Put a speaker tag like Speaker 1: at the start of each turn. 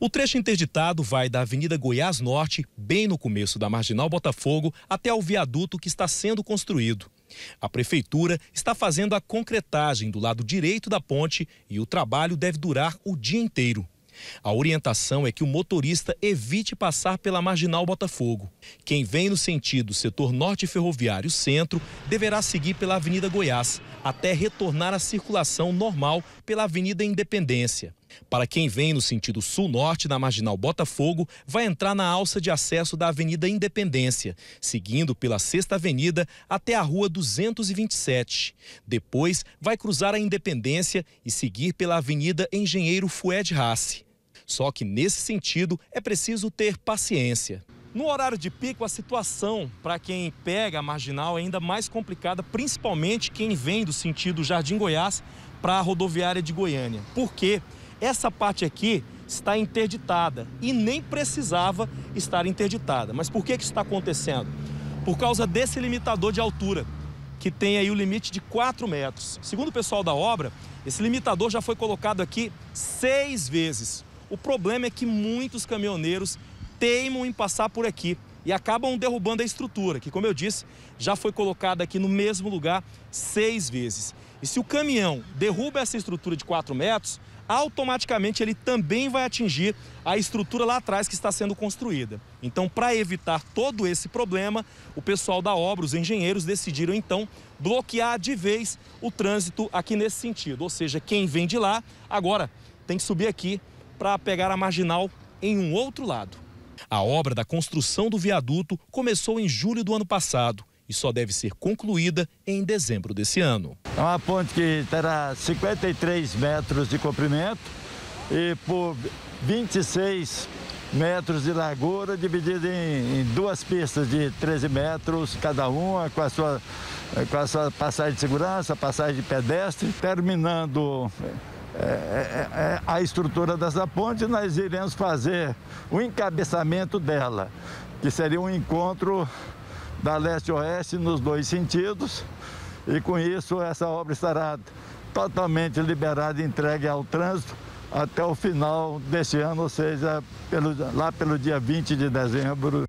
Speaker 1: O trecho interditado vai da Avenida Goiás Norte, bem no começo da Marginal Botafogo, até ao viaduto que está sendo construído. A prefeitura está fazendo a concretagem do lado direito da ponte e o trabalho deve durar o dia inteiro. A orientação é que o motorista evite passar pela marginal Botafogo. Quem vem no sentido setor norte ferroviário centro deverá seguir pela Avenida Goiás até retornar à circulação normal pela Avenida Independência. Para quem vem no sentido sul-norte na marginal Botafogo, vai entrar na alça de acesso da Avenida Independência, seguindo pela Sexta Avenida até a Rua 227. Depois, vai cruzar a Independência e seguir pela Avenida Engenheiro Fued Rassi. Só que nesse sentido é preciso ter paciência. No horário de pico, a situação para quem pega a marginal é ainda mais complicada, principalmente quem vem do sentido Jardim Goiás para a rodoviária de Goiânia. Por quê? Porque essa parte aqui está interditada e nem precisava estar interditada. Mas por que, que isso está acontecendo? Por causa desse limitador de altura, que tem aí o limite de 4 metros. Segundo o pessoal da obra, esse limitador já foi colocado aqui seis vezes. O problema é que muitos caminhoneiros teimam em passar por aqui e acabam derrubando a estrutura, que, como eu disse, já foi colocada aqui no mesmo lugar seis vezes. E se o caminhão derruba essa estrutura de 4 metros, automaticamente ele também vai atingir a estrutura lá atrás que está sendo construída. Então, para evitar todo esse problema, o pessoal da obra, os engenheiros, decidiram então bloquear de vez o trânsito aqui nesse sentido. Ou seja, quem vem de lá agora tem que subir aqui para pegar a marginal em um outro lado. A obra da construção do viaduto começou em julho do ano passado e só deve ser concluída em dezembro desse ano. É uma ponte que
Speaker 2: terá 53 metros de comprimento e por 26 metros de largura, dividida em, em, duas pistas de 13 metros cada uma, com a sua, com a sua passagem de segurança, passagem de pedestre, terminando é, é, é, a estrutura dessa ponte, nós iremos fazer o encabeçamento dela, que seria um encontro da leste-oeste nos dois sentidos, e com isso essa obra estará totalmente liberada e entregue ao trânsito até o final deste ano, ou seja, pelo, lá pelo dia 20 de dezembro